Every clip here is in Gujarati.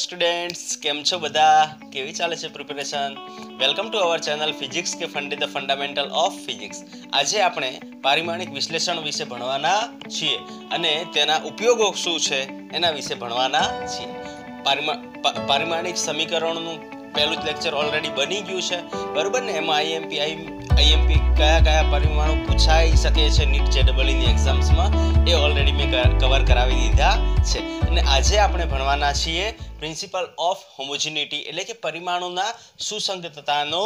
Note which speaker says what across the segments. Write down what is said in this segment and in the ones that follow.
Speaker 1: સ્ટુડન્ટ્સ કેમ છો બધા કેવી ચાલે છે preparation welcome to our channel physics કે ફંડી ધ ફંડામેન્ટલ ઓફ ફિઝિક્સ આજે આપણે પારિમાણિક વિશ્લેષણ વિશે ભણવાના છીએ અને તેના ઉપયોગો શું છે એના વિશે ભણવાના છીએ પારિમાણિક સમીકરણનું પહેલું જ લેક્ચર ઓલરેડી બની ગયું છે બરાબર ને એમાં આઈએમપી આઈએમપી કયા કયા પરિમાણો પૂછાઈ શકે છે નીટ જેડબલની એક્ઝામ્સમાં એ ઓલરેડી મેં કવર કરાવી દીધા છે અને આજે આપણે ભણવાના છીએ પ્રિન્સિપલ ઓફ હોમોજિનિટી એટલે કે પરિમાણોના સુસંગતતાનો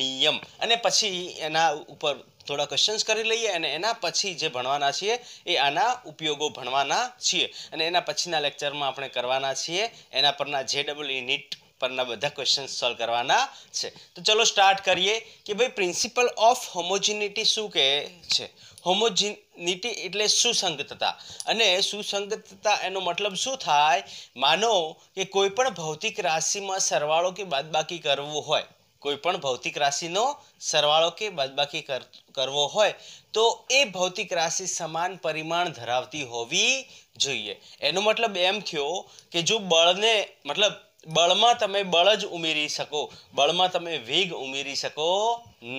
Speaker 1: નિયમ અને પછી એના ઉપર થોડા ક્વેશ્ચન્સ કરી લઈએ અને એના પછી જે ભણવાના છીએ એ આના ઉપયોગો ભણવાના છીએ અને એના પછીના લેક્ચરમાં આપણે કરવાના છીએ એના પરના જે ડબલ નીટ પરના બધા ક્વેશ્ચન સોલ્વ કરવાના છે તો ચલો સ્ટાર્ટ કરીએ કે ભાઈ પ્રિન્સિપલ ઓફ હોમોજિનિટી શું કહે છે હોમોજિનિટી એટલે સુસંગતતા અને સુસંગતતા એનો મતલબ શું થાય માનો કે કોઈ પણ ભૌતિક રાશિમાં સરવાળો કે બાદબાકી કરવું હોય કોઈ પણ ભૌતિક રાશિનો સરવાળો કે બાદબાકી કરવો હોય તો એ ભૌતિક રાશિ સમાન પરિમાણ ધરાવતી હોવી જોઈએ એનો મતલબ એમ થયો કે જો બળને મતલબ બળમાં તમે બળ જ ઉમેરી શકો બળમાં તમે વેગ ઉમેરી શકો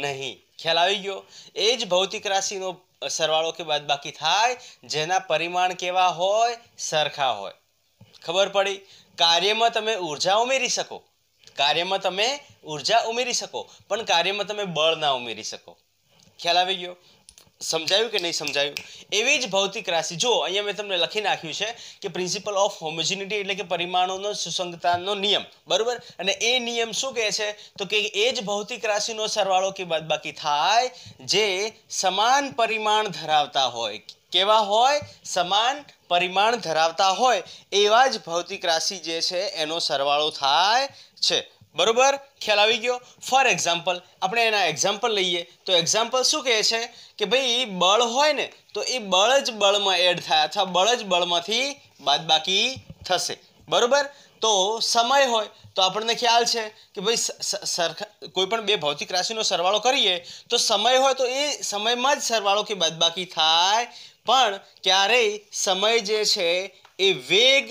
Speaker 1: નહીં ખ્યાલ આવી ગયો એ જ ભૌતિક રાશિનો સરવાળો કે બાદબાકી થાય જેના પરિમાણ કેવા હોય સરખા હોય ખબર પડી કાર્યમાં તમે ઉર્જા ઉમેરી શકો કાર્યમાં તમે ઉર્જા ઉમેરી શકો પણ કાર્યમાં તમે બળ ના ઉમેરી શકો ખ્યાલ આવી ગયો સમજાયું કે નહીં સમજાયું એવી જ ભૌતિક રાશિ જો અહીંયા મેં તમને લખી નાખ્યું છે કે પ્રિન્સિપલ ઓફ હોમોજિનિટી એટલે કે પરિમાણોનો સુસંગતાનો નિયમ બરાબર અને એ નિયમ શું કહે છે તો કે એ જ ભૌતિક રાશિનો સરવાળો કે બાદબાકી થાય જે સમાન પરિમાણ ધરાવતા હોય કેવા હોય સમાન પરિમાણ ધરાવતા હોય એવા જ ભૌતિક રાશિ જે છે એનો સરવાળો થાય છે બરોબર ખ્યાલ આવી ગયો ફોર એક્ઝામ્પલ આપણે એના એક્ઝામ્પલ લઈએ તો એક્ઝામ્પલ શું કહે છે કે ભાઈ બળ હોય ને તો એ બળ જ બળમાં એડ થાય અથવા બળ જ બળમાંથી બાદબાકી થશે બરોબર તો સમય હોય તો આપણને ખ્યાલ છે કે ભાઈ સરખા કોઈ પણ બે ભૌતિક રાશિનો સરવાળો કરીએ તો સમય હોય તો એ સમયમાં જ સરવાળો કે બાદબાકી થાય પણ ક્યારેય સમય જે છે એ વેગ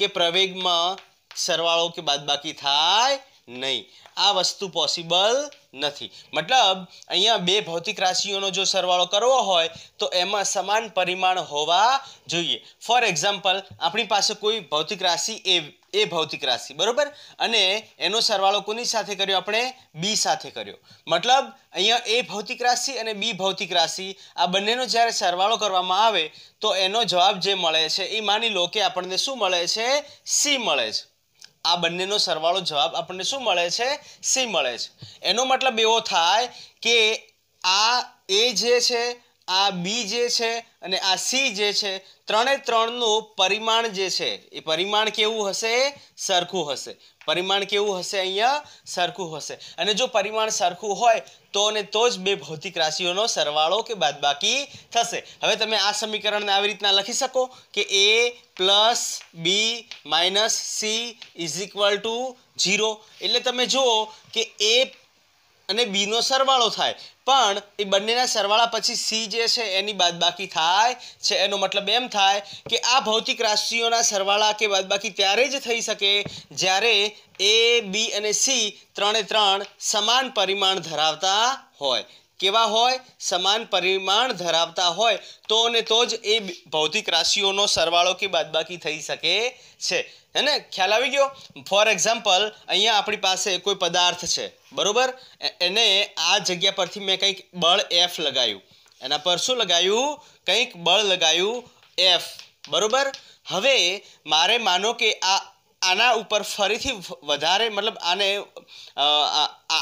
Speaker 1: કે પ્રવેગમાં સરવાળો કે બાદબાકી થાય નહીં આ વસ્તુ પોસિબલ નથી મતલબ અહીંયા બે ભૌતિક રાશિઓનો જો સરવાળો કરવો હોય તો એમાં સમાન પરિમાણ હોવા જોઈએ ફોર એક્ઝામ્પલ આપણી પાસે કોઈ ભૌતિક રાશિ એ એ ભૌતિક રાશિ બરાબર અને એનો સરવાળો કોની સાથે કર્યો આપણે બી સાથે કર્યો મતલબ અહીંયા એ ભૌતિક રાશિ અને બી ભૌતિક રાશિ આ બંનેનો જ્યારે સરવાળો કરવામાં આવે તો એનો જવાબ જે મળે છે એ માની લો કે આપણને શું મળે છે સી મળે છે આ બંનેનો સરવાળો જવાબ આપણને શું મળે છે સી મળે છે એનો મતલબ એવો થાય કે આ એ જે છે આ બી જે છે અને આ સી જે છે ત્રણે ત્રણનું પરિમાણ જે છે એ પરિમાણ કેવું હશે સરખું હશે પરિમાણ કેવું હશે અહીંયા સરખું હશે અને જો પરિમાણ સરખું હોય તો ને તો જ બે ભૌતિક રાશિઓનો સરવાળો કે બાદબાકી થશે હવે તમે આ સમીકરણને આવી રીતના લખી શકો કે a plus b minus c is equal to zero એટલે તમે જુઓ કે એ અને બીનો સરવાળો થાય પણ એ બંનેના સરવાળા પછી સી જે છે એની બાદબાકી થાય છે એનો મતલબ એમ થાય કે આ ભૌતિક રાશિઓના સરવાળા કે બાદબાકી ત્યારે જ થઈ શકે જ્યારે એ બી અને સી ત્રણે ત્રણ સમાન પરિમાણ ધરાવતા હોય કેવા હોય સમાન પરિમાણ ધરાવતા હોય તો ને તો જ એ ભૌતિક રાશિઓનો સરવાળો કે બાદબાકી થઈ શકે છે હે ખ્યાલ આવી ગયો ફોર એક્ઝામ્પલ અહીંયા આપણી પાસે કોઈ પદાર્થ છે બરાબર એને આ જગ્યા પરથી મેં કંઈક બળ એફ લગાવ્યું એના પર શું લગાવ્યું કંઈક બળ લગાવ્યું એફ બરાબર હવે મારે માનો કે આ આના ઉપર ફરીથી વધારે મતલબ આને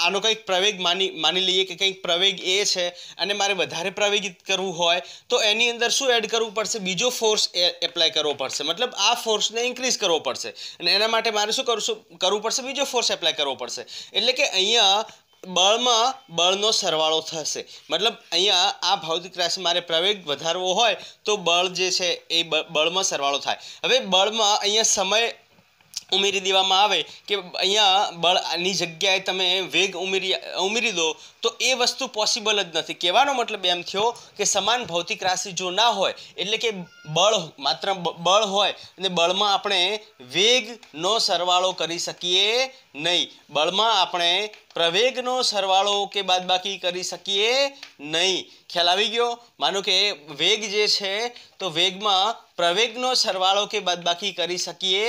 Speaker 1: આનો કંઈક પ્રવેગ માની માની લઈએ કે કંઈક પ્રવેગ એ છે અને મારે વધારે પ્રવેગિત કરવું હોય તો એની અંદર શું એડ કરવું પડશે બીજો ફોર્સ એપ્લાય કરવો પડશે મતલબ આ ફોર્સને ઇન્ક્રીઝ કરવો પડશે અને એના માટે મારે શું કરશું કરવું પડશે બીજો ફોર્સ એપ્લાય કરવો પડશે એટલે કે અહીંયા બળમાં બળનો સરવાળો થશે મતલબ અહીંયા આ ભૌતિક રાશિ મારે પ્રવેગ વધારવો હોય તો બળ જે છે એ બળમાં સરવાળો થાય હવે બળમાં અહીંયા સમય ઉમેરી દેવામાં આવે કે અહીંયા બળની જગ્યાએ તમે વેગ ઉમેરી ઉમેરી દો તો એ વસ્તુ પોસિબલ જ નથી કહેવાનો મતલબ એમ થયો કે સમાન ભૌતિક રાશિ જો ના હોય એટલે કે બળ માત્ર બળ હોય અને બળમાં આપણે વેગનો સરવાળો કરી શકીએ નહીં બળમાં આપણે પ્રવેગનો સરવાળો કે બાદબાકી કરી શકીએ નહીં ખ્યાલ આવી ગયો માનો કે વેગ જે છે તો વેગમાં પ્રવેગનો સરવાળો કે બાદબાકી કરી શકીએ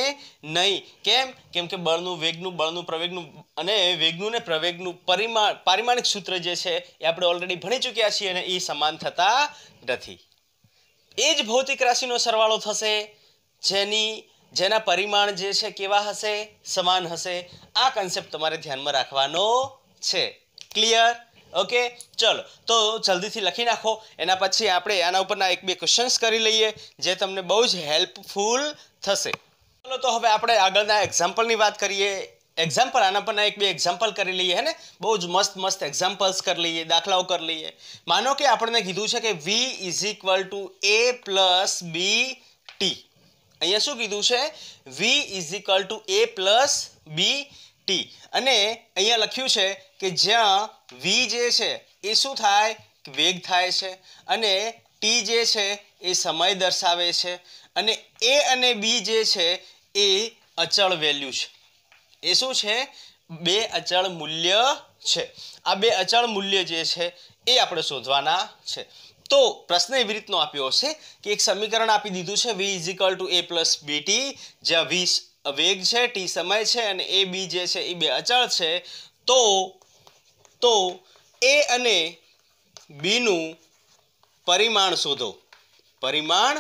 Speaker 1: નહીં કેમ કેમ કે બળનું વેગનું બળનું પ્રવેગનું અને વેગનું ને પ્રવેગનું પરિમાણ પારિમાણિક સૂત્ર સૂત્ર જે છે એ આપણે ઓલરેડી ભણી ચૂક્યા છીએ અને એ સમાન થતા નથી એ જ ભૌતિક રાશિનો સરવાળો થશે જેની જેના પરિમાણ જે છે કેવા હશે સમાન હશે આ કન્સેપ્ટ તમારે ધ્યાનમાં રાખવાનો છે ક્લિયર ઓકે ચલો તો જલ્દીથી લખી નાખો એના પછી આપણે આના ઉપરના એક બે ક્વેશ્ચન્સ કરી લઈએ જે તમને બહુ જ હેલ્પફુલ થશે ચલો તો હવે આપણે આગળના એક્ઝામ્પલની વાત કરીએ એક્ઝામ્પલ આના પરના એક બે એક્ઝામ્પલ કરી લઈએ ને બહુ જ મસ્ત મસ્ત એક્ઝામ્પલ્સ કરી લઈએ દાખલાઓ કરી લઈએ માનો કે આપણને કીધું છે કે v is equal to a plus b t અહીંયા શું કીધું છે v is equal to a plus b t અને અહીંયા લખ્યું છે કે જ્યાં વી જે છે એ શું થાય વેગ થાય છે અને ટી જે છે એ સમય દર્શાવે છે અને એ અને બી જે છે એ અચળ વેલ્યુ છે એ શું છે બે અચળ મૂલ્ય છે આ બે અચળ મૂલ્ય જે છે એ આપણે શોધવાના છે તો પ્રશ્ન એવી રીતનો આપ્યો હશે કે એક સમીકરણ આપી દીધું છે v is equal to a plus b t જ્યાં વી વેગ છે ટી સમય છે અને એ બી જે છે એ બે અચળ છે તો તો એ અને બીનું પરિમાણ શોધો પરિમાણ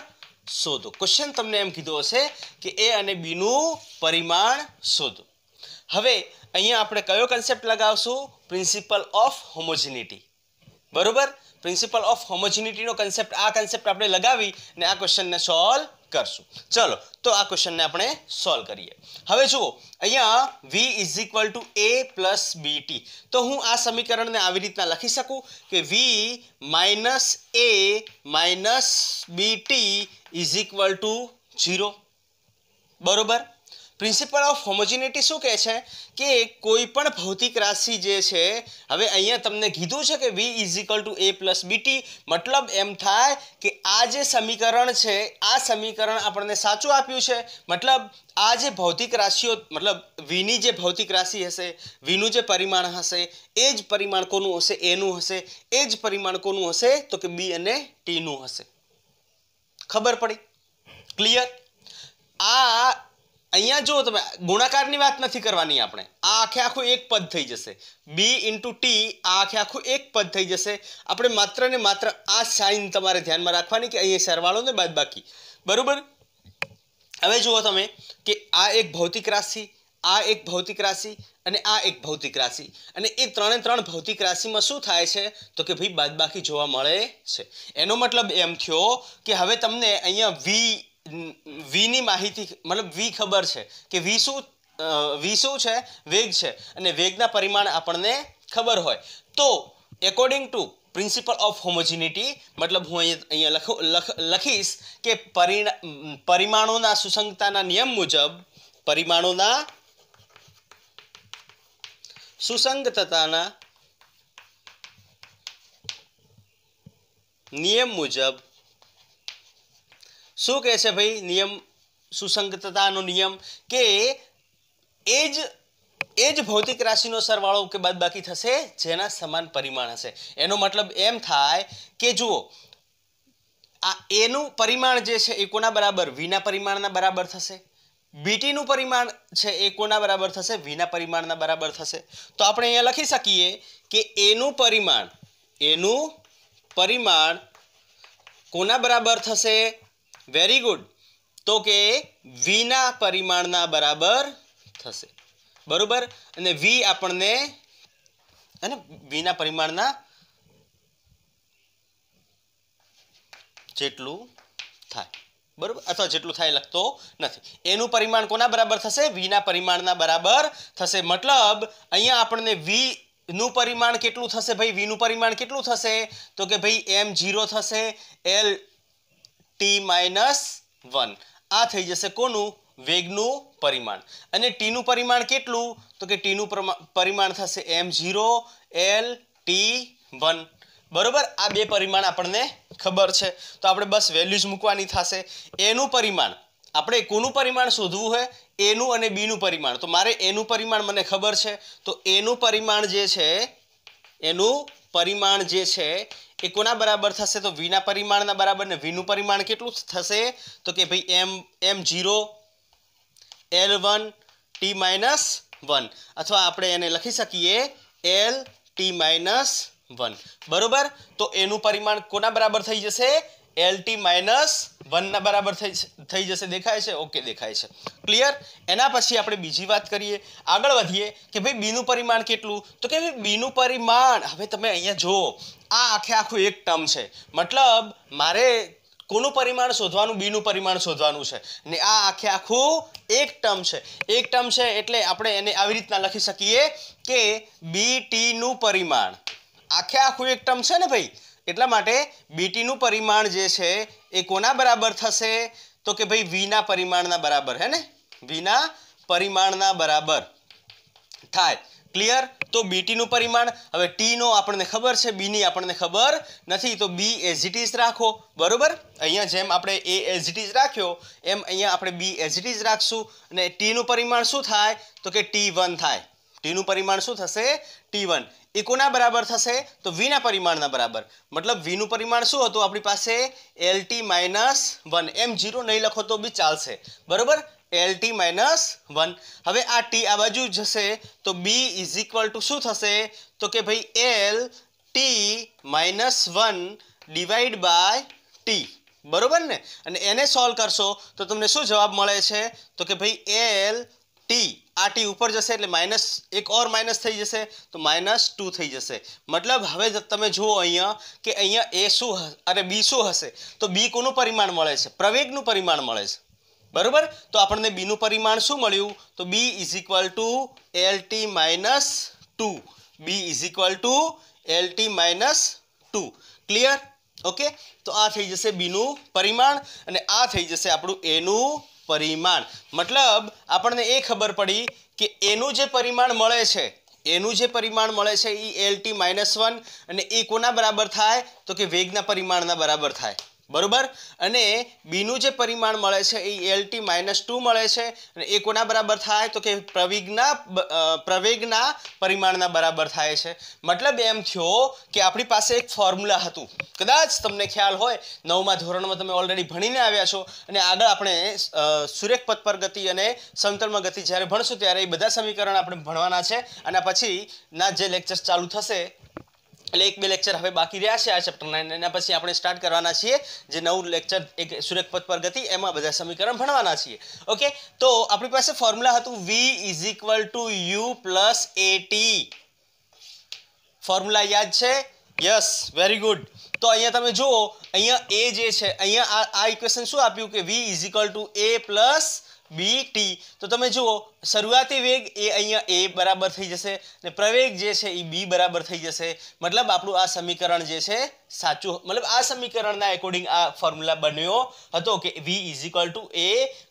Speaker 1: શોધો ક્વેશ્ચન તમને એમ કીધો હશે કે એ અને બીનું પરિમાણ શોધો હવે અહીંયા આપણે કયો કન્સેપ્ટ લગાવશું પ્રિન્સિપલ ઓફ હોમોજિનિટી બરોબર પ્રિન્સિપલ ઓફ હોમોજિનિટીનો કન્સેપ્ટ આ કન્સેપ્ટ આપણે લગાવી ને આ ક્વેશ્ચનને સોલ્વ કરશું ચલો તો આ ક્વેશ્ચનને આપણે સોલ્વ કરીએ હવે જુઓ અહીંયા v is equal to a plus b t તો હું આ સમીકરણને આવી રીતના લખી શકું કે v minus a minus b t is equal to zero બરોબર પ્રિન્સિપલ ઓફ હોમોજિનિટી શું કહે છે કે કોઈ પણ ભૌતિક રાશિ જે છે હવે અહીંયા તમને કીધું છે કે v is equal to a plus b t મતલબ એમ થાય કે આ જે સમીકરણ છે આ સમીકરણ આપણને સાચું આપ્યું છે મતલબ આ જે ભૌતિક રાશિઓ મતલબ વીની જે ભૌતિક રાશિ હશે વીનું જે પરિમાણ હશે એ જ પરિમાણ કોનું હશે એનું હશે એ જ પરિમાણ કોનું હશે તો કે બી અને ટીનું હશે ખબર પડી ક્લિયર આ અહીંયા જો તમે ગુણાકારની વાત નથી કરવાની આપણે આ આખે આખું એક પદ થઈ જશે બી ઇન્ટુ ટી આ આખે આખું એક પદ થઈ જશે આપણે માત્ર ને માત્ર આ સાઇન તમારે ધ્યાનમાં રાખવાની કે અહીંયા સરવાળો ને બાદ બાકી બરાબર હવે જુઓ તમે કે આ એક ભૌતિક રાશિ આ એક ભૌતિક રાશિ અને આ એક ભૌતિક રાશિ અને એ ત્રણે ત્રણ ભૌતિક રાશિમાં શું થાય છે તો કે ભાઈ બાદબાકી જોવા મળે છે એનો મતલબ એમ થયો કે હવે તમને અહીંયા વી વીની માહિતી મતલબ વી ખબર છે કે વી શું વી શું છે વેગ છે અને વેગના પરિમાણ આપણને ખબર હોય તો according to principle of homogeneity મતલબ હું અહીંયા અહીંયા લખીશ કે પરિણા પરિમાણોના સુસંગતાના નિયમ મુજબ પરિમાણોના સુસંગતતાના નિયમ મુજબ શું કહે છે ભાઈ નિયમ સુસંગતતાનો નિયમ કે એ જ એ જ ભૌતિક રાશિનો સરવાળો કે બાદબાકી થશે જેના સમાન પરિમાણ હશે એનો મતલબ એમ થાય કે જુઓ આ એનું પરિમાણ જે છે એ કોના બરાબર વીના પરિમાણના બરાબર થશે બીટીનું પરિમાણ છે એ કોના બરાબર થશે વીના પરિમાણના બરાબર થશે તો આપણે અહીંયા લખી શકીએ કે એનું પરિમાણ એનું પરિમાણ કોના બરાબર થશે વેરી ગુડ તો કે વીના પરિમાણના બરાબર થશે બરાબર અને વી આપણને અને વીના પરિમાણના જેટલું થાય બરાબર અથવા જેટલું થાય લખતો નથી એનું પરિમાણ કોના બરાબર થશે વીના પરિમાણના બરાબર થશે મતલબ અહીંયા આપણને વી નું પરિમાણ કેટલું થશે ભાઈ વીનું પરિમાણ કેટલું થશે તો કે ભાઈ એમ જીરો થશે એલ ટી માઇનસ વન આ થઈ જશે કોનું વેગનું પરિમાણ અને ટીનું પરિમાણ કેટલું તો કે ટીનું પરિમાણ થશે M zero L T one બરોબર આ બે પરિમાણ આપણને ખબર છે તો આપણે બસ વેલ્યુઝ મૂકવાની થશે એનું પરિમાણ આપણે કોનું પરિમાણ શોધવું હોય એનું અને બીનું પરિમાણ તો મારે એનું પરિમાણ મને ખબર છે તો એનું પરિમાણ જે છે એનું પરિમાણ જે છે એ કોના બરાબર થશે તો વીના પરિમાણના બરાબર ને વીનું પરિમાણ કેટલું થશે તો કે ભાઈ M M zero L one T minus one અથવા આપણે એને લખી શકીએ એલ ટી માઇનસ વન બરોબર તો એનું પરિમાણ કોના બરાબર થઈ જશે એલ ટી માઇનસ વનના બરાબર થઈ થઈ જશે દેખાય છે ઓકે દેખાય છે ક્લિયર એના પછી આપણે બીજી વાત કરીએ આગળ વધીએ કે ભાઈ બીનું પરિમાણ કેટલું તો કે ભાઈ બીનું પરિમાણ હવે તમે અહીંયા જુઓ આ આખે આખું એક ટર્મ છે મતલબ મારે કોનું પરિમાણ શોધવાનું બીનું પરિમાણ શોધવાનું છે ને આ આખે આખું એક ટર્મ છે એક ટર્મ છે એટલે આપણે એને આવી રીતના લખી શકીએ કે બી ટીનું પરિમાણ આખે આખું એક ટર્મ છે ને ભાઈ એટલા માટે બીટીનું પરિમાણ જે છે એ કોના બરાબર થશે તો કે ભાઈ વીના પરિમાણના બરાબર હે ને વીના પરિમાણના બરાબર થાય ક્લિયર તો બીટીનું પરિમાણ હવે ટીનો આપણને ખબર છે બીની આપણને ખબર નથી તો બી એઝિટીઝ રાખો બરાબર અહીંયા જેમ આપણે એ એઝ ઇટ રાખ્યો એમ અહીંયા આપણે બી એઝિટીઝ ઇટ રાખશું અને ટીનું પરિમાણ શું થાય તો કે ટી વન થાય ટીનું પરિમાણ શું થશે ટી વન એ કોના બરાબર થશે તો વીના પરિમાણના બરાબર મતલબ વીનું પરિમાણ શું હતું આપણી પાસે L T minus one M zero નહીં લખો તો બી ચાલશે બરાબર એલ ટી માઇનસ વન હવે આ ટી આ બાજુ જશે તો બી ઇઝ ઇક્વલ ટુ શું થશે તો કે ભાઈ L T minus one divide by T બરોબર ને અને એને સોલ્વ કરશો તો તમને શું જવાબ મળે છે તો કે ભાઈ એલ ટી આ ટી ઉપર જશે એટલે માઇનસ એક ઓર માઇનસ થઈ જશે તો માઇનસ ટુ થઈ જશે મતલબ હવે તમે જુઓ અહીંયા કે અહીંયા એ શું અરે બી શું હશે તો બી કોનું પરિમાણ મળે છે પ્રવેગનું પરિમાણ મળે છે બરાબર તો આપણને બીનું પરિમાણ શું મળ્યું તો b is equal to L T minus two b is equal to L T minus two clear okay તો આ થઈ જશે બીનું પરિમાણ અને આ થઈ જશે આપણું એનું પરિમાણ મતલબ આપણને એ ખબર પડી કે એનું જે પરિમાણ મળે છે એનું જે પરિમાણ મળે છે એ એલ ટી માઇનસ વન અને એ e કોના બરાબર થાય તો કે વેગના પરિમાણના બરાબર થાય બરાબર અને બીનું જે પરિમાણ મળે છે એ એલટી માઇનસ ટુ મળે છે અને એ કોના બરાબર થાય તો કે પ્રવેગના પ્રવેગના પરિમાણના બરાબર થાય છે મતલબ એમ થયો કે આપણી પાસે એક ફોર્મ્યુલા હતું કદાચ તમને ખ્યાલ હોય નવમા ધોરણમાં તમે ઓલરેડી ભણીને આવ્યા છો અને આગળ આપણે સુરેખ પથ પર ગતિ અને સંતર્મ ગતિ જ્યારે ભણશું ત્યારે એ બધા સમીકરણ આપણે ભણવાના છે અને પછીના જે લેક્ચર્સ ચાલુ થશે એટલે એક બે લેક્ચર હવે બાકી રહ્યા છે આ ચેપ્ટરના એના પછી આપણે સ્ટાર્ટ કરવાના છીએ જે નવું લેક્ચર એક સૂર્યપથ પર ગતિ એમાં બધા સમીકરણ ભણવાના છીએ ઓકે તો આપણી પાસે ફોર્મ્યુલા હતું v is equal to u plus a t formula યાદ છે યસ વેરી ગુડ તો અહીંયા તમે જુઓ અહીંયા એ જે છે અહીંયા આ ઇક્વેશન શું આપ્યું કે v is equal to a plus b t તો તમે જુઓ શરૂઆતી વેગ એ અહીંયા એ બરાબર થઈ જશે ને પ્રવેગ જે છે એ બી બરાબર થઈ જશે મતલબ આપણું આ સમીકરણ જે છે સાચું મતલબ આ સમીકરણના એકોર્ડિંગ આ ફોર્મ્યુલા બન્યો હતો કે v is equal to a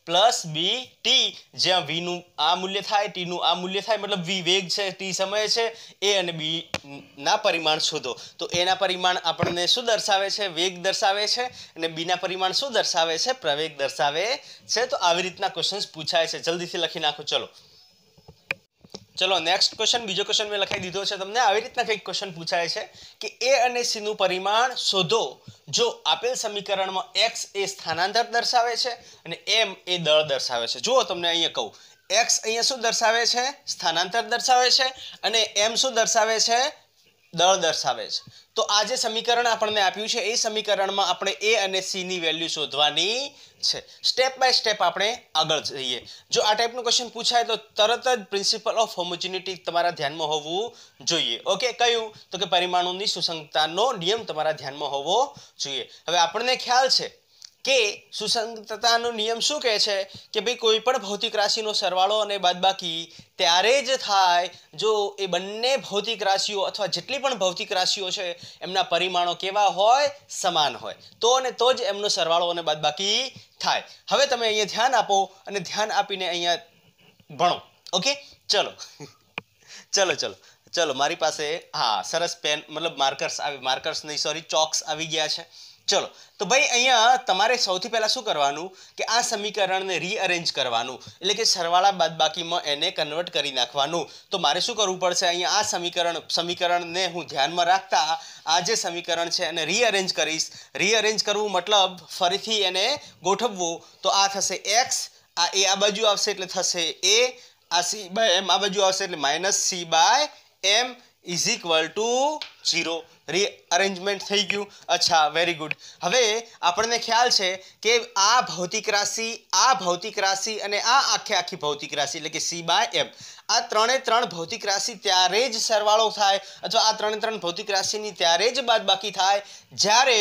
Speaker 1: plus b t જ્યાં વીનું આ મૂલ્ય થાય ટીનું આ મૂલ્ય થાય મતલબ વી વેગ છે ટી સમય છે એ અને બી ના પરિમાણ શોધો તો એના પરિમાણ આપણને શું દર્શાવે છે વેગ દર્શાવે છે અને બીના પરિમાણ શું દર્શાવે છે પ્રવેગ દર્શાવે છે તો આવી રીતના ક્વેશ્ચન્સ પૂછાય છે જલ્દીથી લખી નાખો ચલો ચલો નેક્સ્ટ ક્વેશ્ચન બીજો ક્વેશ્ચન મેં લખાઈ દીધો છે તમને આવી રીતના કંઈક ક્વેશ્ચન પૂછાય છે કે એ અને સીનું પરિમાણ શોધો જો આપેલ સમીકરણમાં એક્સ એ સ્થાનાંતર દર્શાવે છે અને એમ એ દળ દર્શાવે છે જુઓ તમને અહીંયા કહું એક્સ અહીંયા શું દર્શાવે છે સ્થાનાંતર દર્શાવે છે અને એમ શું દર્શાવે છે દળ દર્શાવે છે તો આ જે સમીકરણ આપણને આપ્યું છે એ સમીકરણમાં આપણે એ અને સીની વેલ્યુ શોધવાની છે સ્ટેપ બાય સ્ટેપ આપણે આગળ જઈએ જો આ ટાઈપનું ક્વેશ્ચન પૂછાય તો તરત જ પ્રિન્સિપલ ઓફ હોમોજિનિટી તમારા ધ્યાનમાં હોવું જોઈએ ઓકે કયું તો કે પરિમાણોની સુસંગતાનો નિયમ તમારા ધ્યાનમાં હોવો જોઈએ હવે આપણને ખ્યાલ છે કે સુસંગતતાનો નિયમ શું કહે છે કે ભાઈ કોઈ પણ ભૌતિક રાશિનો સરવાળો અને બાદબાકી ત્યારે જ થાય જો એ બંને ભૌતિક રાશિઓ અથવા જેટલી પણ ભૌતિક રાશિઓ છે એમના પરિમાણો કેવા હોય સમાન હોય તો અને તો જ એમનો સરવાળો અને બાદબાકી થાય હવે તમે અહીંયા ધ્યાન આપો અને ધ્યાન આપીને અહીંયા ભણો ઓકે ચલો ચલો ચલો ચલો મારી પાસે હા સરસ પેન મતલબ માર્કર્સ આવી માર્કર્સ નહીં સોરી ચોક્સ આવી ગયા છે ચલો તો ભાઈ અહીંયા તમારે સૌથી પહેલાં શું કરવાનું કે આ સમીકરણને રીઅરેન્જ કરવાનું એટલે કે સરવાળા બાદબાકીમાં એને કન્વર્ટ કરી નાખવાનું તો મારે શું કરવું પડશે અહીંયા આ સમીકરણ સમીકરણને હું ધ્યાનમાં રાખતા આ જે સમીકરણ છે એને રીઅરેન્જ કરીશ રીઅરેન્જ કરવું મતલબ ફરીથી એને ગોઠવવું તો આ થશે એક્સ આ એ આ બાજુ આવશે એટલે થશે એ આ સી બાય એમ આ બાજુ આવશે એટલે minus c by m is equal to zero rearrangement થઈ ગયું અચ્છા વેરી ગુડ હવે આપણને ખ્યાલ છે કે આ ભૌતિક રાશિ આ ભૌતિક રાશિ અને આ આખે આખી ભૌતિક રાશિ એટલે કે સી બાય એમ આ ત્રણે ત્રણ ભૌતિક રાશિ ત્યારે જ સરવાળો થાય અથવા આ ત્રણે ત્રણ ભૌતિક રાશિની ત્યારે જ બાદ બાકી થાય જ્યારે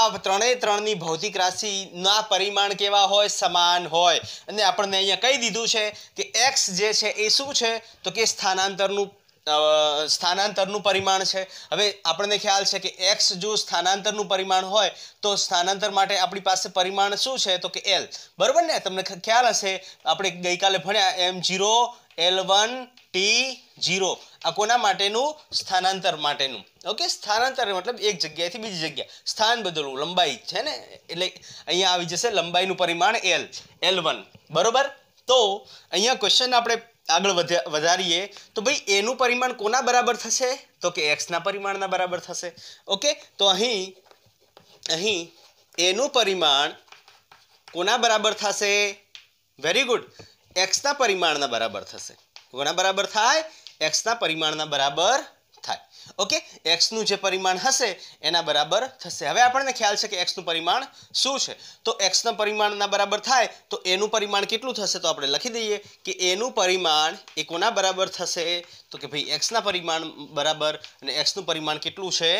Speaker 1: આ ત્રણે ત્રણની ભૌતિક રાશિના પરિમાણ કેવા હોય સમાન હોય અને આપણને અહીંયા કહી દીધું છે કે એક્સ જે છે એ શું છે તો કે સ્થાનાંતરનું સ્થાનાંતરનું પરિમાણ છે હવે આપણને ખ્યાલ છે કે એક્સ જો સ્થાનાંતરનું પરિમાણ હોય તો સ્થાનાંતર માટે આપણી પાસે પરિમાણ શું છે તો કે એલ બરાબર ને તમને ખ્યાલ હશે આપણે ગઈકાલે ભણ્યા M zero L one T zero આ કોના માટેનું સ્થાનાંતર માટેનું ઓકે સ્થાનાંતર મતલબ એક જગ્યાએથી બીજી જગ્યા સ્થાન બદલવું લંબાઈ છે ને એટલે અહીંયા આવી જશે લંબાઈનું પરિમાણ એલ એલ વન બરાબર તો અહીંયા ક્વેશ્ચન આપણે આગળ વધારીએ તો ભાઈ એનું પરિમાણ કોના બરાબર થશે તો કે એક્સના પરિમાણના બરાબર થશે ઓકે તો અહીં અહીં એનું પરિમાણ કોના બરાબર થશે વેરી ગુડ એક્સના પરિમાણના બરાબર થશે કોના બરાબર થાય એક્સના પરિમાણના બરાબર ઓકે એક્સનું જે પરિમાણ હશે એના બરાબર થશે હવે આપણને ખ્યાલ છે કે એક્સનું પરિમાણ શું છે તો એક્સના પરિમાણના બરાબર થાય તો એનું પરિમાણ કેટલું થશે તો આપણે લખી દઈએ કે એનું પરિમાણ એ કોના બરાબર થશે તો કે ભાઈ એક્સના પરિમાણ બરાબર અને એક્સનું પરિમાણ કેટલું છે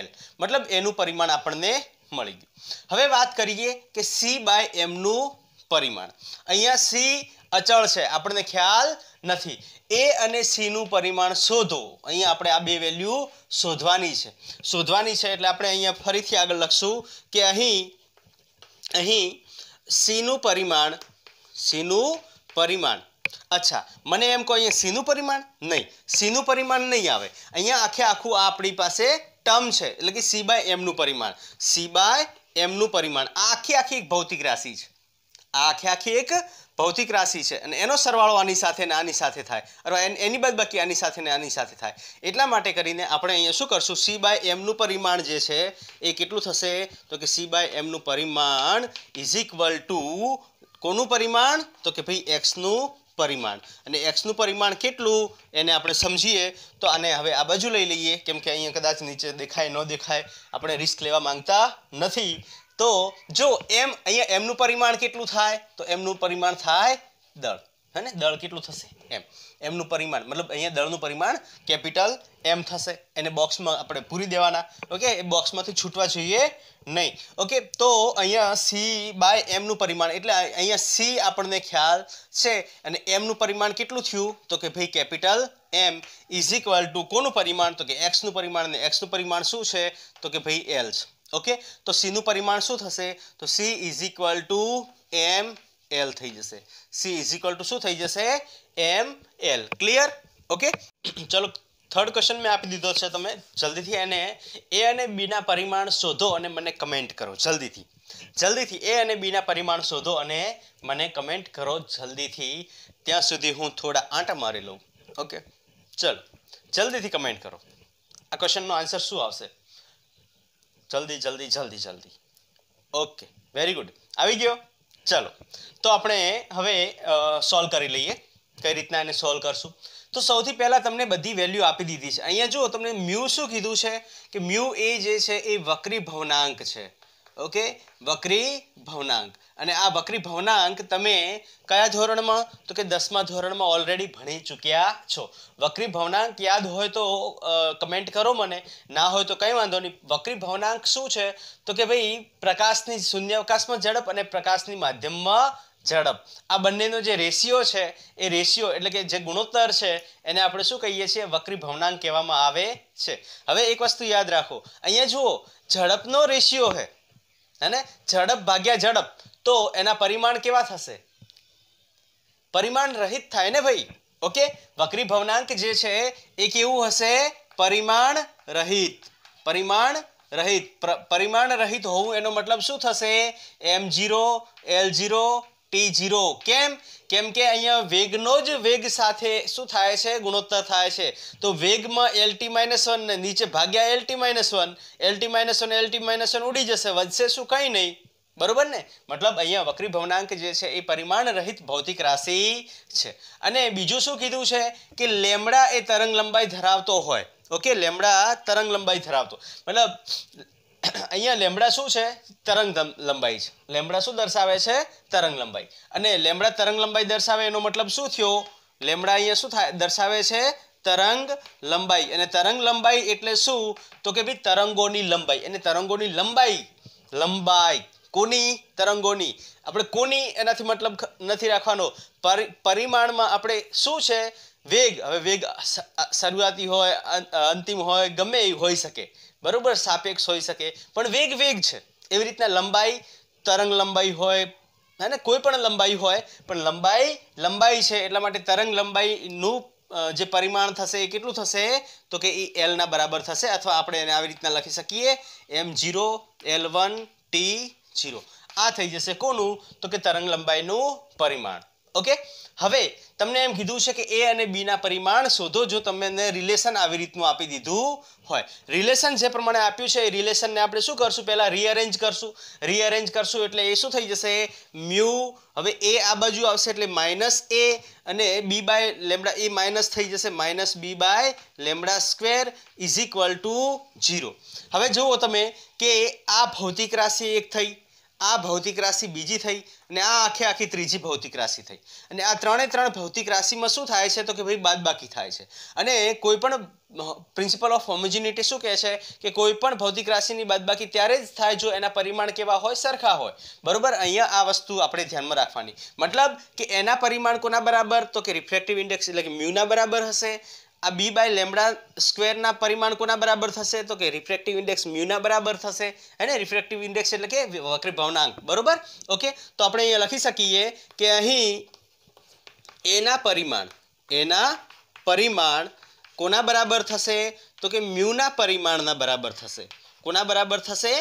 Speaker 1: એલ મતલબ એનું પરિમાણ આપણને મળી ગયું હવે વાત કરીએ કે સી બાય એમનું પરિમાણ અહીંયા સી અચળ છે આપણને ખ્યાલ નથી એ અને સીનું પરિમાણ શોધો અહીંયા આપણે આ બે વેલ્યુ શોધવાની છે શોધવાની છે એટલે આપણે અહીંયા ફરીથી આગળ લખશું કે અહીં અહીં સીનું પરિમાણ સીનું પરિમાણ અચ્છા મને એમ કહો અહીંયા સીનું પરિમાણ નહીં સીનું પરિમાણ નહીં આવે અહીંયા આખે આખું આ આપણી પાસે ટર્મ છે એટલે કે સી બાય એમનું પરિમાણ સી બાય એમનું પરિમાણ આ આખી આખી એક ભૌતિક રાશિ છે આ આખે આખી એક ભૌતિક રાશિ છે અને એનો સરવાળો આની સાથે ને આની સાથે થાય અથવા એની બાકી આની સાથે ને આની સાથે થાય એટલા માટે કરીને આપણે અહીંયા શું કરશું સી બાય એમનું પરિમાણ જે છે એ કેટલું થશે તો કે સી બાય એમનું પરિમાણ ઇઝ ઇક્વલ ટુ કોનું પરિમાણ તો કે ભાઈ એક્સનું પરિમાણ અને એક્સનું પરિમાણ કેટલું એને આપણે સમજીએ તો આને હવે આ બાજુ લઈ લઈએ કેમ કે અહીંયા કદાચ નીચે દેખાય ન દેખાય આપણે રિસ્ક લેવા માંગતા નથી તો જો એમ અહીંયા એમનું પરિમાણ કેટલું થાય તો એમનું પરિમાણ થાય દળ હે ને દળ કેટલું થશે એમ એમનું પરિમાણ મતલબ અહીંયા દળનું પરિમાણ કેપિટલ એમ થશે એને બોક્સમાં આપણે પૂરી દેવાના ઓકે એ બોક્સમાંથી છૂટવા જોઈએ નહીં ઓકે તો અહીંયા સી બાય એમનું પરિમાણ એટલે અહીંયા સી આપણને ખ્યાલ છે અને એમનું પરિમાણ કેટલું થયું તો કે ભાઈ capital M is equal to કોનું પરિમાણ તો કે એક્સનું પરિમાણ અને એક્સનું પરિમાણ શું છે તો કે ભાઈ એલ છે ઓકે તો સીનું પરિમાણ શું થશે તો c is equal to M L થઈ જશે સી ઇઝ ઇક્વલ ટુ શું થઈ જશે એમ એલ ક્લિયર ઓકે ચલો થર્ડ ક્વેશ્ચન મેં આપી દીધો છે તમે જલ્દીથી એને એ અને બીના પરિમાણ શોધો અને મને કમેન્ટ કરો જલ્દીથી જલ્દીથી એ અને બીના પરિમાણ શોધો અને મને કમેન્ટ કરો જલ્દીથી ત્યાં સુધી હું થોડા આંટા મારી લઉં ઓકે ચલો જલ્દીથી કમેન્ટ કરો આ ક્વેશ્ચનનો આન્સર શું આવશે જલ્દી જલ્દી જલ્દી જલ્દી ઓકે વેરી ગુડ આવી ગયો ચાલો તો આપણે હવે સોલ્વ કરી લઈએ કઈ રીતના એને સોલ્વ કરશું તો સૌથી પહેલાં તમને બધી વેલ્યુ આપી દીધી છે અહીંયા જુઓ તમને મ્યુ શું કીધું છે કે મ્યુ એ જે છે એ વક્રી ભવનાંક છે ઓકે વક્રી ભવનાંક અને આ વક્રી ભવનાંક તમે કયા ધોરણમાં તો કે દસમા ધોરણમાં ઓલરેડી ભણી ચૂક્યા છો વક્રી ભવનાંક યાદ હોય તો કમેન્ટ કરો મને ના હોય તો કંઈ વાંધો નહીં વક્રી ભવનાંક શું છે તો કે ભાઈ પ્રકાશની શૂન્યાવકાશમાં ઝડપ અને પ્રકાશની માધ્યમમાં ઝડપ આ બંનેનો જે રેશિયો છે એ રેશિયો એટલે કે જે ગુણોત્તર છે એને આપણે શું કહીએ છીએ વક્રી ભવનાંક કહેવામાં આવે છે હવે એક વસ્તુ યાદ રાખો અહીંયા જુઓ ઝડપનો રેશિયો છે અને ઝડપ ભાગ્યા ઝડપ તો એના પરિમાણ કેવા થશે પરિમાણ રહિત થાય ને ભાઈ ઓકે વક્રી ભવનાંક જે છે એ કેવું હશે પરિમાણ રહિત પરિમાણ રહિત પરિમાણ રહિત હોવું એનો મતલબ શું થશે M zero L zero T zero કેમ કેમ કે અહીંયા વેગનો જ વેગ સાથે શું થાય છે ગુણોત્તર થાય છે તો વેગમાં એલ ટી માઇનસ વનને નીચે ભાગ્યા L T minus one L T minus one L T minus one ઉડી જશે વધશે શું કંઈ નહીં બરોબર ને મતલબ અહીંયા વક્રી ભવનાંક જે છે એ પરિમાણ રહિત ભૌતિક રાશિ છે અને બીજું શું કીધું છે કે લેમડા એ તરંગ લંબાઈ ધરાવતો હોય ઓકે લેમડા તરંગ લંબાઈ ધરાવતો મતલબ અહીંયા લેમડા શું છે તરંગ લંબાઈ છે લેમડા શું દર્શાવે છે તરંગ લંબાઈ અને લેમડા તરંગ લંબાઈ દર્શાવે એનો મતલબ શું થયો લેમડા અહીંયા શું થાય દર્શાવે છે તરંગ લંબાઈ અને તરંગ લંબાઈ એટલે શું તો કે ભાઈ તરંગોની લંબાઈ અને તરંગોની લંબાઈ લંબાઈ કોની તરંગોની આપણે કોની એનાથી મતલબ નથી રાખવાનો પરિમાણમાં આપણે શું છે વેગ હવે વેગ શરૂઆતી હોય અંતિમ હોય ગમે એ હોઈ શકે બરાબર સાપેક્ષ હોઈ શકે પણ વેગ વેગ છે એવી રીતના લંબાઈ તરંગ લંબાઈ હોય હે ને કોઈ પણ લંબાઈ હોય પણ લંબાઈ લંબાઈ છે એટલા માટે તરંગ લંબાઈનું જે પરિમાણ થશે એ કેટલું થશે તો કે એ એલના બરાબર થશે અથવા આપણે એને આવી રીતના લખી શકીએ M zero L one T zero આ થઈ જશે કોનું તો કે તરંગ લંબાઈનું પરિમાણ ઓકે હવે તમને એમ કીધું છે કે એ અને બીના પરિમાણ શોધો જો તમને રિલેશન આવી રીતનું આપી દીધું હોય રિલેશન જે પ્રમાણે આપ્યું છે એ રિલેશનને આપણે શું કરશું પહેલાં રીઅરેન્જ કરશું રીઅરેન્જ કરશું એટલે એ શું થઈ જશે મ્યુ હવે એ આ બાજુ આવશે એટલે માઇનસ એ અને b by lambda a minus થઈ જશે minus b by lambda square is equal to zero હવે જુઓ તમે કે આ ભૌતિક રાશિ એક થઈ આ ભૌતિક રાશિ બીજી થઈ અને આ આખે આખી ત્રીજી ભૌતિક રાશિ થઈ અને આ ત્રણે ત્રણ ભૌતિક રાશિમાં શું થાય છે તો કે ભાઈ બાદબાકી થાય છે અને કોઈ પણ પ્રિન્સિપલ ઓફ હોમોજિનિટી શું કહે છે કે કોઈ પણ ભૌતિક રાશિની બાદબાકી ત્યારે જ થાય જો એના પરિમાણ કેવા હોય સરખા હોય બરાબર અહીંયા આ વસ્તુ આપણે ધ્યાનમાં રાખવાની મતલબ કે એના પરિમાણ કોના બરાબર તો કે રિફ્લેક્ટિવ ઇન્ડેક્સ એટલે કે મ્યુના બરાબર હશે આ બી બાય લેમડા સ્ક્વેરના પરિમાણ કોના બરાબર થશે તો કે રિફ્રેક્ટિવ ઇન્ડેક્સ મ્યુના બરાબર થશે અને રિફ્રેક્ટિવ ઇન્ડેક્સ એટલે કે વક્રી ભવનાંક બરાબર ઓકે તો આપણે અહીંયા લખી શકીએ કે અહીં એના પરિમાણ એના પરિમાણ કોના બરાબર થશે તો કે મ્યુના પરિમાણના બરાબર થશે કોના બરાબર થશે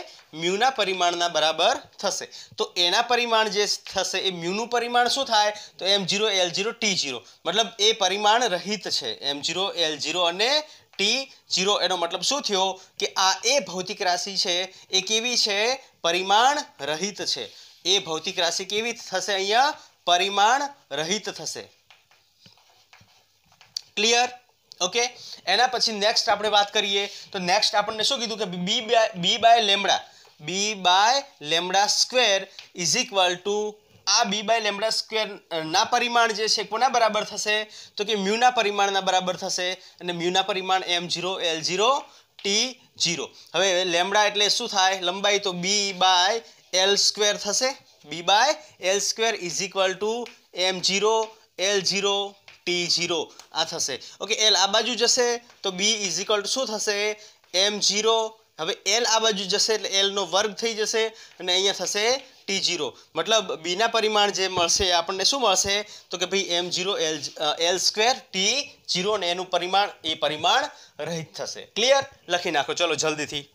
Speaker 1: મ્યુના પરિમાણના બરાબર થશે તો એના પરિમાણ જે થશે એ મ્યુનું પરિમાણ શું થાય તો M zero L zero T zero મતલબ એ પરિમાણ રહિત છે એમ જીરો એલ જીરો અને ટી જીરો એનો મતલબ શું થયો કે આ એ ભૌતિક રાશિ છે એ કેવી છે પરિમાણ રહિત છે એ ભૌતિક રાશિ કેવી થશે અહીંયા પરિમાણ રહિત થશે ક્લિયર ઓકે એના પછી નેક્સ્ટ આપણે વાત કરીએ તો નેક્સ્ટ આપણને શું કીધું કે b by b by lambda b by lambda square is equal to આ બી બાય લેમડા સ્ક્વેરના પરિમાણ જે છે કોના બરાબર થશે તો કે મ્યુના પરિમાણના બરાબર થશે અને મ્યુના પરિમાણ M zero L zero T zero હવે લેમડા એટલે શું થાય લંબાઈ તો બી બાય એલ સ્ક્વેર થશે b by L square is equal to M zero L zero T zero આ થશે ઓકે એલ આ બાજુ જશે તો બી ઇઝ ઇક્વલ શું થશે એમ ઝીરો હવે એલ આ બાજુ જશે એટલે એલનો વર્ગ થઈ જશે અને અહીંયા થશે ટી જીરો મતલબ બીના પરિમાણ જે મળશે આપણને શું મળશે તો કે ભાઈ એમ zero L L square T zero ને એનું પરિમાણ એ પરિમાણ રહિત થશે ક્લિયર લખી નાખો ચલો જલ્દીથી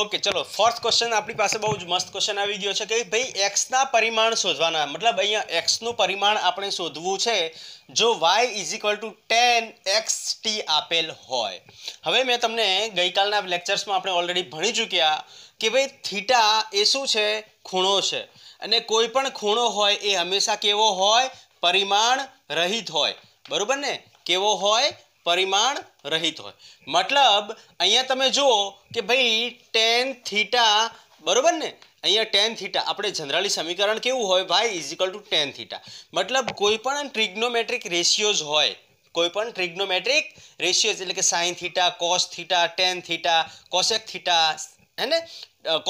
Speaker 1: ઓકે ચલો ફોર્થ ક્વેશ્ચન આપણી પાસે બહુ જ મસ્ત ક્વેશ્ચન આવી ગયો છે કે ભાઈ એક્સના પરિમાણ શોધવાના મતલબ અહીંયા એક્સનું પરિમાણ આપણે શોધવું છે જો y is equal to tan x t આપેલ હોય હવે મેં તમને ગઈકાલના લેક્ચર્સમાં આપણે ઓલરેડી ભણી ચૂક્યા કે ભાઈ થીટા એ શું છે ખૂણો છે અને કોઈ પણ ખૂણો હોય એ હંમેશા કેવો હોય પરિમાણ રહિત હોય બરાબર ને કેવો હોય પરિમાણ રહિત હોય મતલબ અહીંયા તમે જુઓ કે ભાઈ ટેન થીટા બરાબર ને અહીંયા ટેન થીટા આપણે જનરલી સમીકરણ કેવું હોય ભાઈ is is equal to tan theta મતલબ કોઈ પણ ટ્રિગ્નોમેટ્રિક રેશિયોઝ હોય કોઈપણ ટ્રિગ્નોમેટ્રિક રેશિયોઝ એટલે કે sine theta cos theta tan theta cosec theta હે ને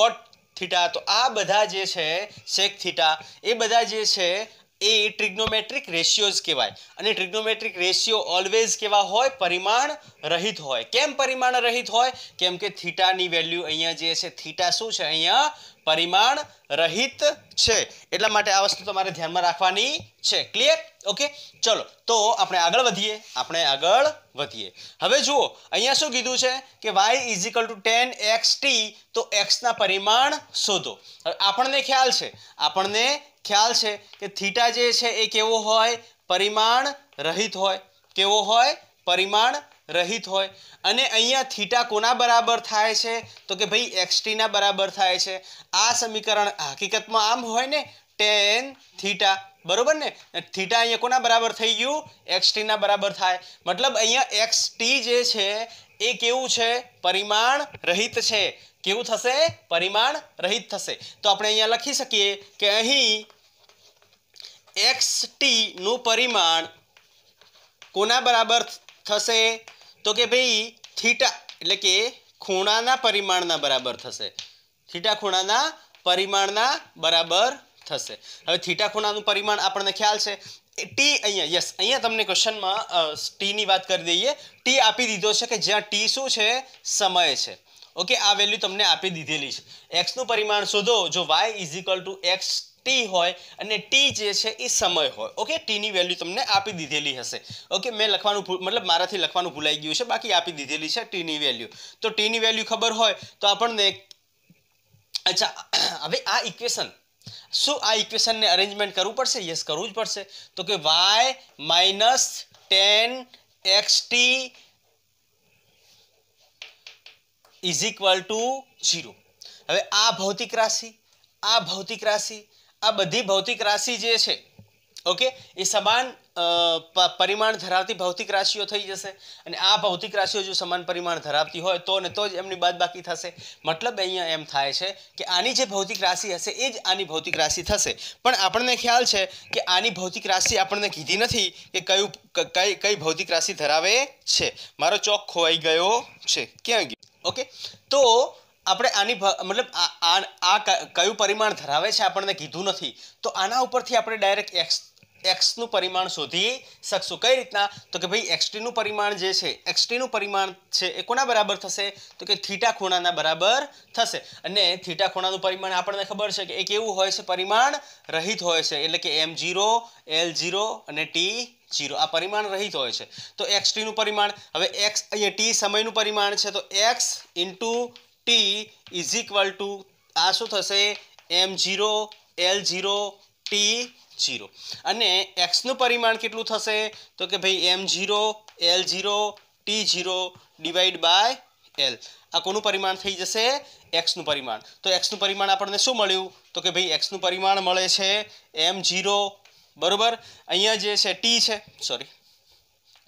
Speaker 1: કોટ થીટા તો આ બધા જે છે સેક થીટા એ બધા જે છે એ ટ્રિગ્નોમેટ્રિક રેશિયોઝ કહેવાય અને ટ્રિગ્નોમેટ્રિક રેશિયો ઓલવેઝ કેવા હોય પરિમાણ રહિત હોય કેમ પરિમાણ રહિત હોય કેમ કે થીટાની વેલ્યુ અહીંયા જે છે થીટા શું છે અહીંયા પરિમાણ રહિત છે એટલા માટે આ વસ્તુ તમારે ધ્યાનમાં રાખવાની છે ક્લિયર ઓકે ચલો તો આપણે આગળ વધીએ આપણે આગળ વધીએ હવે જુઓ અહીંયા શું કીધું છે કે y is equal to tan x t તો એક્સના પરિમાણ શોધો હવે આપણને ખ્યાલ છે આપણને ખ્યાલ છે કે થીટા જે છે એ કેવો હોય પરિમાણ રહિત હોય કેવો હોય પરિમાણ રહિત હોય અને અહીંયા થીટા કોના બરાબર થાય છે તો કે ભાઈ એક્સટીના બરાબર થાય છે આ સમીકરણ હકીકતમાં આમ હોય ને ટેન થીટા બરોબર ને થીટા અહીંયા કોના બરાબર થઈ ગયું એક્સટીના બરાબર થાય મતલબ અહીંયા એક્સટી જે છે એ કેવું છે પરિમાણ રહિત છે કેવું થશે પરિમાણ રહિત થશે તો આપણે અહીંયા લખી શકીએ કે અહીં એક્સટીનું પરિમાણ કોના બરાબર થશે તો કે ભાઈ થીટા એટલે કે ખૂણાના પરિમાણના બરાબર થશે થીટા ખૂણાના પરિમાણના બરાબર થશે હવે થીટા ખૂણાનું પરિમાણ આપણને ખ્યાલ છે ટી અહીંયા યસ અહીંયા તમને ક્વેશ્ચનમાં ટીની વાત કરી દઈએ ટી આપી દીધો છે કે જ્યાં ટી શું છે સમય છે ઓકે આ વેલ્યુ તમને આપી દીધેલી છે એક્સનું પરિમાણ શોધો જો y is equal to x t હોય અને ટી જે છે એ સમય હોય ઓકે ટીની વેલ્યુ તમને આપી દીધેલી હશે ઓકે મેં લખવાનું મતલબ મારાથી લખવાનું ભૂલાઈ ગયું છે બાકી આપી દીધેલી છે ટીની વેલ્યુ તો ટીની વેલ્યુ ખબર હોય તો આપણને અચ્છા હવે આ ઇક્વેશન શું આ ઇક્વેશનને અરેન્જમેન્ટ કરવું પડશે યસ કરવું જ પડશે તો કે y minus ten x t is equal to zero હવે આ ભૌતિક રાશિ આ ભૌતિક રાશિ આ બધી ભૌતિક રાશિ જે છે ઓકે એ સમાન પરિમાણ ધરાવતી ભૌતિક રાશિઓ થઈ જશે અને આ ભૌતિક રાશિઓ જો સમાન પરિમાણ ધરાવતી હોય તો ને તો જ એમની બાદ બાકી થશે મતલબ અહીંયા એમ થાય છે કે આની જે ભૌતિક રાશિ હશે એ જ આની ભૌતિક રાશિ થશે પણ આપણને ખ્યાલ છે કે આની ભૌતિક રાશિ આપણને કીધી નથી કે કયું કઈ કઈ ભૌતિક રાશિ ધરાવે છે મારો ચોક ખોવાઈ ગયો છે ક્યાં ગયો ઓકે તો આપણે આની મતલબ આ કયું પરિમાણ ધરાવે છે આપણને કીધું નથી તો આના ઉપરથી આપણે ડાયરેક્ટ એક્સ એક્સનું પરિમાણ શોધી શકશું કઈ રીતના તો કે ભાઈ એક્સટીનું પરિમાણ જે છે એક્સટીનું પરિમાણ છે એ કોના બરાબર થશે તો કે થીટા ખૂણાના બરાબર થશે અને થીટા ખૂણાનું પરિમાણ આપણને ખબર છે કે એ કેવું હોય છે પરિમાણ રહિત હોય છે એટલે કે એમ જીરો એલ જીરો અને ટી જીરો આ પરિમાણ રહિત હોય છે તો એક્સ ટીનું પરિમાણ હવે એક્સ અહીંયા ટી સમયનું પરિમાણ છે તો x into t is equal to આ શું થશે M zero L zero T zero અને એક્સનું પરિમાણ કેટલું થશે તો કે ભાઈ M zero L zero T zero divide by L આ કોનું પરિમાણ થઈ જશે એક્સનું પરિમાણ તો એક્સનું પરિમાણ આપણને શું મળ્યું તો કે ભાઈ એક્સનું પરિમાણ મળે છે એમ ઝીરો બરાબર અહીંયા જે છે ટી છે સોરી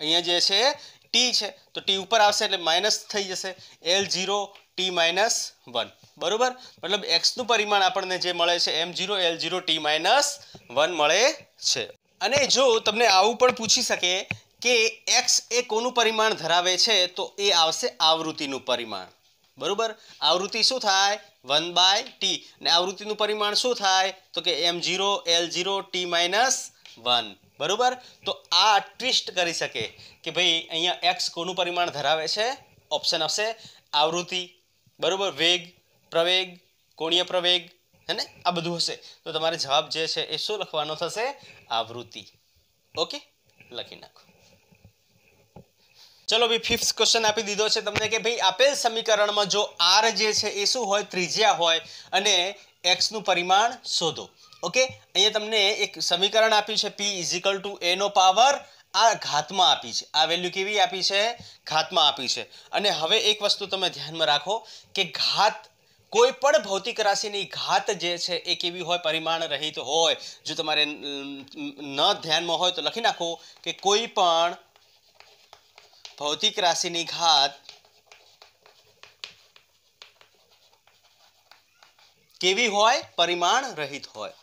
Speaker 1: અહીંયા જે છે ટી છે તો ટી ઉપર આવશે એટલે માઇનસ થઈ જશે L zero T minus one બરાબર મતલબ એક્સનું પરિમાણ આપણને જે મળે છે M zero L zero T minus one મળે છે અને જો તમને આવું પણ પૂછી શકે કે એક્સ એ કોનું પરિમાણ ધરાવે છે તો એ આવશે આવૃત્તિનું પરિમાણ બરાબર આવૃત્તિ શું થાય વન બાય ટી અને આવૃત્તિનું પરિમાણ શું થાય તો કે M zero L zero T minus one બરાબર તો આ ટ્વિસ્ટ કરી શકે કે ભાઈ અહીંયા એક્સ કોનું પરિમાણ ધરાવે છે ઓપ્શન આવશે આવૃત્તિ બરાબર વેગ પ્રવેગ કોણીય પ્રવેગ હે આ બધું હશે તો તમારે જવાબ જે છે એ શું લખવાનો થશે આવૃત્તિ ઓકે લખી નાખો ચલો ભાઈ ફિફ્થ ક્વેશ્ચન આપી દીધો છે તમને કે ભાઈ આપેલ સમીકરણમાં જો આર જે છે એ શું હોય ત્રિજ્યા હોય અને એક્સનું પરિમાણ શોધો ઓકે અહીંયા તમને એક સમીકરણ આપ્યું છે પી ઇઝિકલ ટુ એનો પાવર આ ઘાતમાં આપી છે આ વેલ્યુ કેવી આપી છે ઘાતમાં આપી છે અને હવે એક વસ્તુ તમે ધ્યાનમાં રાખો કે ઘાત કોઈ પણ ભૌતિક રાશિની ઘાત જે છે એ કેવી હોય પરિમાણ રહિત હોય જો તમારે ન ધ્યાનમાં હોય તો લખી નાખો કે કોઈ પણ ભૌતિક રાશિની ઘાત કેવી હોય પરિમાણ રહિત હોય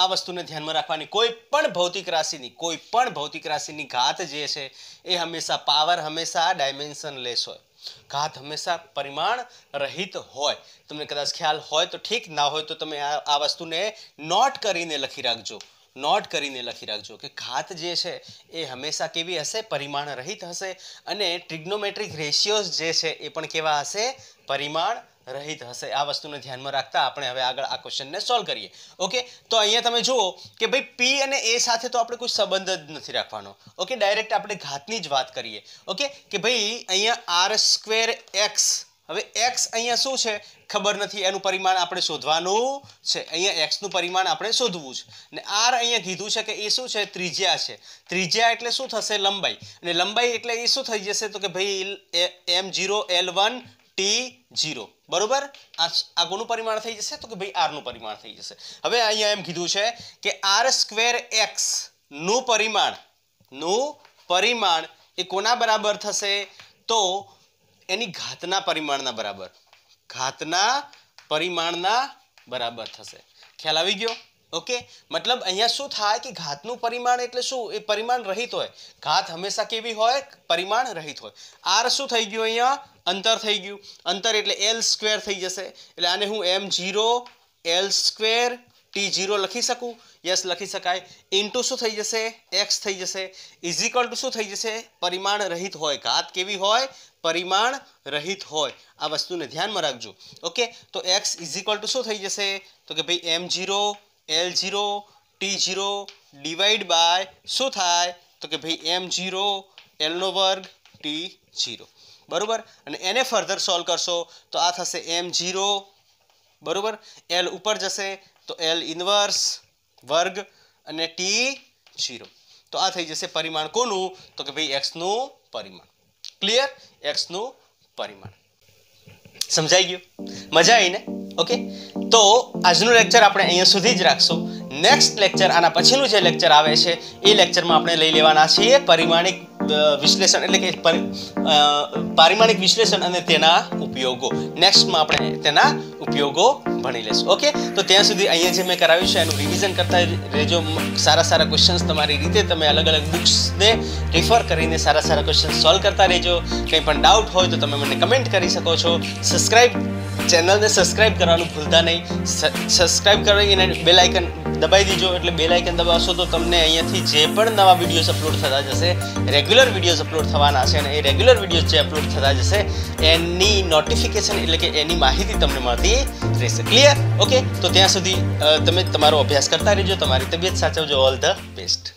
Speaker 1: આ વસ્તુને ધ્યાનમાં રાખવાની કોઈ પણ ભૌતિક રાશિની કોઈ પણ ભૌતિક રાશિની ઘાત જે છે એ હંમેશા પાવર હંમેશા ડાયમેન્શન ડાયમેન્શનલેસ હોય ઘાત હંમેશા પરિમાણ રહિત હોય તમને કદાચ ખ્યાલ હોય તો ઠીક ના હોય તો તમે આ આ વસ્તુને નોટ કરીને લખી રાખજો નોટ કરીને લખી રાખજો કે ઘાત જે છે એ હંમેશા કેવી હશે પરિમાણ રહિત હશે અને ટ્રિગ્નોમેટ્રિક રેશિયોઝ જે છે એ પણ કેવા હશે પરિમાણ રહિત હશે આ વસ્તુને ધ્યાનમાં રાખતા આપણે હવે આગળ આ ક્વેશ્ચનને સોલ્વ કરીએ ઓકે તો અહીંયા તમે જુઓ કે ભાઈ પી અને એ સાથે તો આપણે કોઈ સંબંધ જ નથી રાખવાનો ઓકે ડાયરેક્ટ આપણે ઘાતની જ વાત કરીએ ઓકે કે ભાઈ અહીંયા આર સ્ક્વેર એક્સ હવે એક્સ અહીંયા શું છે ખબર નથી એનું પરિમાણ આપણે શોધવાનું છે અહીંયા એક્સનું પરિમાણ આપણે શોધવું છે ને આર અહીંયા કીધું છે કે એ શું છે ત્રિજ્યા છે ત્રિજ્યા એટલે શું થશે લંબાઈ અને લંબાઈ એટલે એ શું થઈ જશે તો કે ભાઈ એમ zero L one T zero બરોબર આ આ કોનું પરિમાણ થઈ જશે તો કે ભાઈ આરનું પરિમાણ થઈ જશે હવે અહીંયા એમ કીધું છે કે આર સ્ક્વેર એક્સનું પરિમાણ નું પરિમાણ એ કોના બરાબર થશે તો એની ઘાતના પરિમાણના બરાબર ઘાતના પરિમાણના બરાબર થશે ખ્યાલ આવી ગયો ઓકે મતલબ અહીંયા શું થાય કે ઘાતનું પરિમાણ એટલે શું એ પરિમાણ રહિત હોય ઘાત હંમેશા કેવી હોય પરિમાણ રહિત હોય આર શું થઈ ગયું અહીંયા અંતર થઈ ગયું અંતર એટલે એલ સ્ક્વેર થઈ જશે એટલે આને હું M zero L square T zero લખી શકું યસ લખી શકાય ઇન્ટુ શું થઈ જશે એક્સ થઈ જશે ઇઝિકલ ટુ શું થઈ જશે પરિમાણ રહિત હોય ઘાત કેવી હોય પરિમાણ રહિત હોય આ વસ્તુને ધ્યાનમાં રાખજો ઓકે તો એક્સ ઇઝિકલ ટુ શું થઈ જશે તો કે ભાઈ એમ zero L zero T zero divide by શું થાય તો કે ભાઈ એમ ઝીરો એલનો વર્ગ ટી ઝીરો બરાબર અને એને ફર્ધર સોલ્વ કરશો તો આ થશે એમ ઝીરો બરાબર એલ ઉપર જશે તો એલ ઇન્વર્સ વર્ગ અને ટી ઝીરો તો આ થઈ જશે પરિમાણ કોનું તો કે ભાઈ એક્સનું પરિમાણ ક્લિયર એક્સનું પરિમાણ સમજાઈ ગયું મજા આવીને ઓકે તો આજનું લેક્ચર આપણે અહીંયા સુધી જ રાખશું નેક્સ્ટ લેક્ચર આના પછીનું જે લેક્ચર આવે છે એ લેક્ચરમાં આપણે લઈ લેવાના છીએ પરિમાણિક વિશ્લેષણ એટલે કે પારિમાણિક વિશ્લેષણ અને તેના ઉપયોગો નેક્સ્ટમાં આપણે તેના ઉપયોગો ભણી લેશું ઓકે તો ત્યાં સુધી અહીંયા જે મેં કરાવ્યું છે એનું રિવિઝન કરતા રહેજો સારા સારા ક્વેશ્ચન્સ તમારી રીતે તમે અલગ અલગ બુક્સને રિફર કરીને સારા સારા ક્વેશ્ચન સોલ્વ કરતા રહેજો કંઈ પણ ડાઉટ હોય તો તમે મને કમેન્ટ કરી શકો છો સબસ્ક્રાઈબ ચેનલને સબસ્ક્રાઈબ કરવાનું ભૂલતા નહીં સબસ્ક્રાઈબ કરીને બેલ આઇકન દબાઈ દીજો એટલે બેલ આઇકન દબાવશો તો તમને અહીંયાથી જે પણ નવા વિડીયોઝ અપલોડ થતા જશે રેગ્યુલર વિડીયોઝ અપલોડ થવાના છે અને એ રેગ્યુલર વિડીયોઝ જે અપલોડ થતા જશે એની નોટિફિકેશન એટલે કે એની માહિતી તમને મળતી રહેશે ક્લિયર ઓકે તો ત્યાં સુધી તમે તમારો અભ્યાસ કરતા રહેજો તમારી તબિયત સાચવજો ઓલ ધ બેસ્ટ